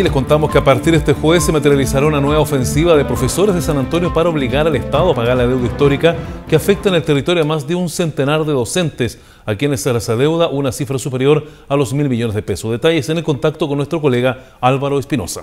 les contamos que a partir de este jueves se materializará una nueva ofensiva de profesores de San Antonio para obligar al Estado a pagar la deuda histórica que afecta en el territorio a más de un centenar de docentes, a quienes se les adeuda una cifra superior a los mil millones de pesos. Detalles en el contacto con nuestro colega Álvaro Espinosa.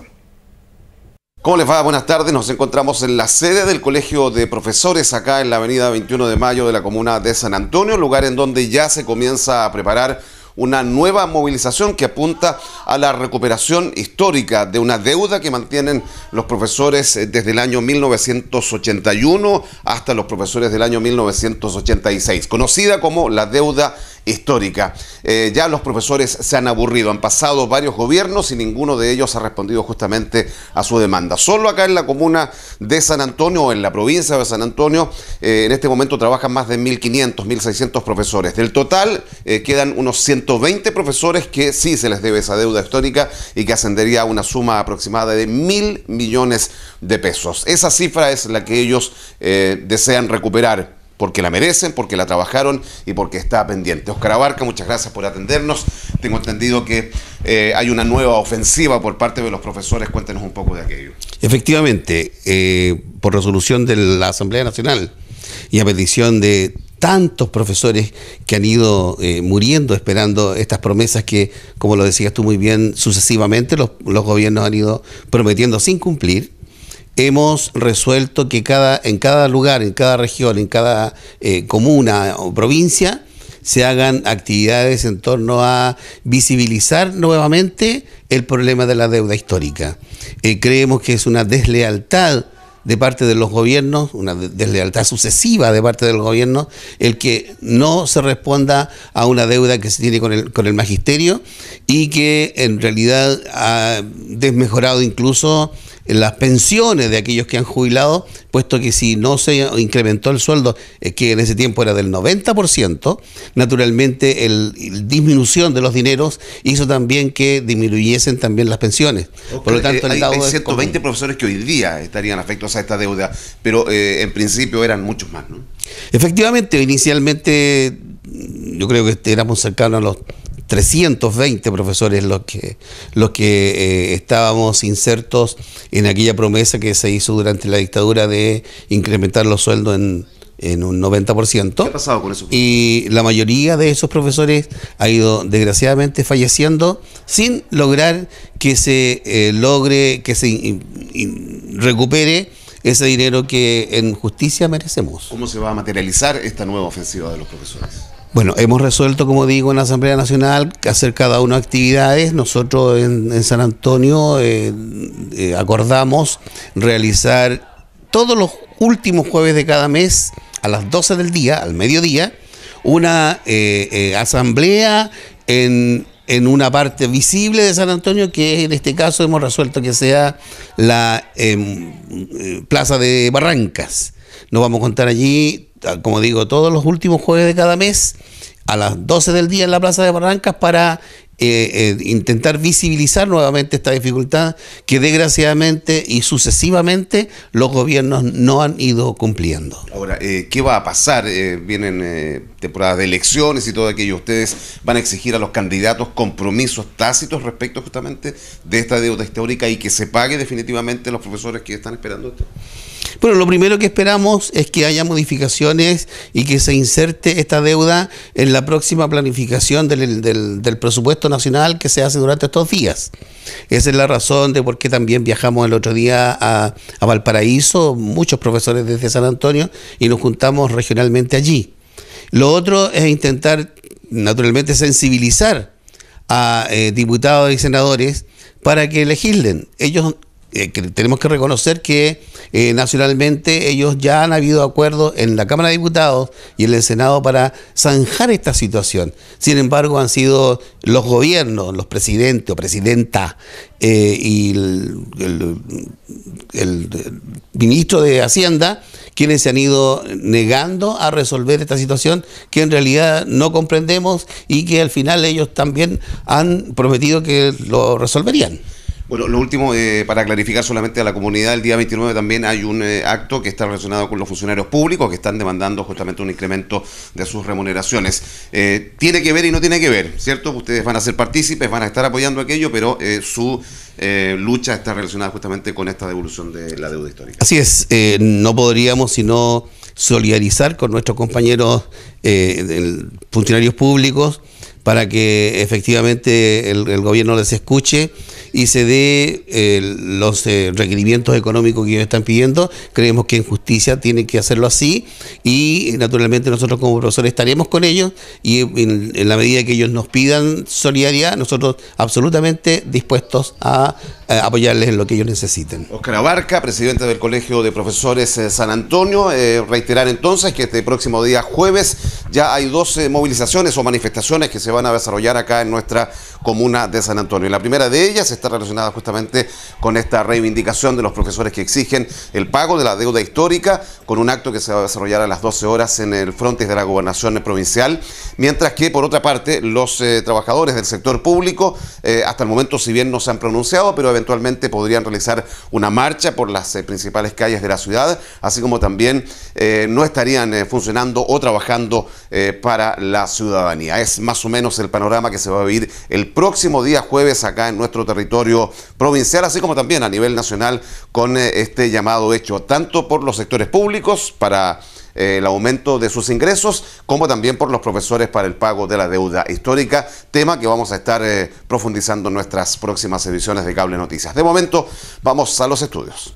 ¿Cómo les va? Buenas tardes. Nos encontramos en la sede del Colegio de Profesores, acá en la avenida 21 de Mayo de la comuna de San Antonio, lugar en donde ya se comienza a preparar una nueva movilización que apunta a la recuperación histórica de una deuda que mantienen los profesores eh, desde el año 1981 hasta los profesores del año 1986, conocida como la deuda histórica. Eh, ya los profesores se han aburrido, han pasado varios gobiernos y ninguno de ellos ha respondido justamente a su demanda. Solo acá en la comuna de San Antonio en la provincia de San Antonio, eh, en este momento trabajan más de 1.500, 1.600 profesores. Del total eh, quedan unos 120 profesores que sí se les debe esa deuda histórica y que ascendería a una suma aproximada de mil millones de pesos. Esa cifra es la que ellos desean recuperar porque la merecen, porque la trabajaron y porque está pendiente. Oscar Abarca, muchas gracias por atendernos. Tengo entendido que eh, hay una nueva ofensiva por parte de los profesores. Cuéntenos un poco de aquello. Efectivamente, eh, por resolución de la Asamblea Nacional y a petición de tantos profesores que han ido eh, muriendo esperando estas promesas que, como lo decías tú muy bien, sucesivamente los gobiernos han ido prometiendo sin cumplir hemos resuelto que cada, en cada lugar, en cada región, en cada eh, comuna o provincia, se hagan actividades en torno a visibilizar nuevamente el problema de la deuda histórica. Eh, creemos que es una deslealtad de parte de los gobiernos, una deslealtad sucesiva de parte del gobierno, el que no se responda a una deuda que se tiene con el, con el magisterio y que en realidad ha desmejorado incluso las pensiones de aquellos que han jubilado, puesto que si no se incrementó el sueldo, que en ese tiempo era del 90%, naturalmente el, disminución de los dineros hizo también que disminuyesen también las pensiones. Por lo eh, tanto, el hay, 120 profesores que hoy día estarían afectos a esta deuda, pero eh, en principio eran muchos más, ¿no? Efectivamente, inicialmente yo creo que éramos cercanos a los 320 profesores los que, los que eh, estábamos insertos en aquella promesa que se hizo durante la dictadura de incrementar los sueldos en, un 90%. ¿Qué ha pasado con eso? Y la mayoría de esos profesores ha ido desgraciadamente falleciendo sin lograr que se eh, logre, que se recupere ese dinero que en justicia merecemos. ¿Cómo se va a materializar esta nueva ofensiva de los profesores? Bueno, hemos resuelto, como digo, en la Asamblea Nacional hacer cada una actividades. Nosotros en, San Antonio eh, eh, acordamos realizar todos los últimos jueves de cada mes a las 12 del día, al mediodía, una eh, asamblea en, en, una parte visible de San Antonio, que en este caso hemos resuelto que sea la em, Plaza de Barrancas. Nos vamos a contar allí Ah, como digo, todos los últimos jueves de cada mes a las 12 del día en la Plaza de Barrancas para eh, eh, intentar visibilizar nuevamente esta dificultad que desgraciadamente y sucesivamente los gobiernos no han ido cumpliendo. Ahora, eh, ¿qué va a pasar? vienen temporadas de elecciones y todo aquello. Ustedes van a exigir a los candidatos compromisos tácitos respecto justamente de esta deuda histórica y que se pague definitivamente los profesores que están esperando esto. Bueno, lo primero que esperamos es que haya modificaciones y que se inserte esta deuda en la próxima planificación del, presupuesto nacional que se hace durante estos días. Esa es la razón de por qué también viajamos el otro día a, Valparaíso, muchos profesores desde San Antonio, y nos juntamos regionalmente allí. Lo otro es intentar, naturalmente, sensibilizar a eh, diputados y senadores para que legislen. Ellos eh, tenemos que reconocer que eh, nacionalmente ellos ya han habido acuerdos en la Cámara de Diputados y en el Senado para zanjar esta situación. Sin embargo, han sido los gobiernos, los presidentes o presidentas eh, y el, ministro de Hacienda quienes se han ido negando a resolver esta situación que en realidad no comprendemos y que al final ellos también han prometido que lo resolverían. Bueno, lo último, eh, para clarificar solamente a la comunidad, el día 29 también hay un eh, acto que está relacionado con los funcionarios públicos que están demandando justamente un incremento de sus remuneraciones. Eh, tiene que ver y no tiene que ver, ¿cierto? Ustedes van a ser partícipes, van a estar apoyando aquello, pero su lucha está relacionada justamente con esta devolución de la deuda histórica. Así es, no podríamos sino solidarizar con nuestros compañeros funcionarios públicos para que efectivamente el, gobierno les escuche y se dé eh, los eh, requerimientos económicos que ellos están pidiendo. Creemos que en justicia tienen que hacerlo así y naturalmente nosotros como profesores estaremos con ellos y en, la medida que ellos nos pidan solidaridad, nosotros absolutamente dispuestos a, eh, apoyarles en lo que ellos necesiten. Oscar Abarca, presidente del Colegio de Profesores San Antonio, reiterar entonces que este próximo día jueves ya hay 12 movilizaciones o manifestaciones que se van a desarrollar acá en nuestra comuna de San Antonio. La primera de ellas está relacionada justamente con esta reivindicación de los profesores que exigen el pago de la deuda histórica con un acto que se va a desarrollar a las 12 horas en el frontis de la gobernación provincial, mientras que por otra parte los eh, trabajadores del sector público eh, hasta el momento si bien no se han pronunciado, pero eventualmente podrían realizar una marcha por las eh, principales calles de la ciudad, así como también no estarían funcionando o trabajando eh, para la ciudadanía. Es más o menos el panorama que se va a vivir el próximo día jueves acá en nuestro territorio provincial, así como también a nivel nacional con eh, este llamado hecho tanto por los sectores públicos para eh, el aumento de sus ingresos, como también por los profesores para el pago de la deuda histórica, tema que vamos a estar profundizando en nuestras próximas ediciones de Cable Noticias. De momento, vamos a los estudios.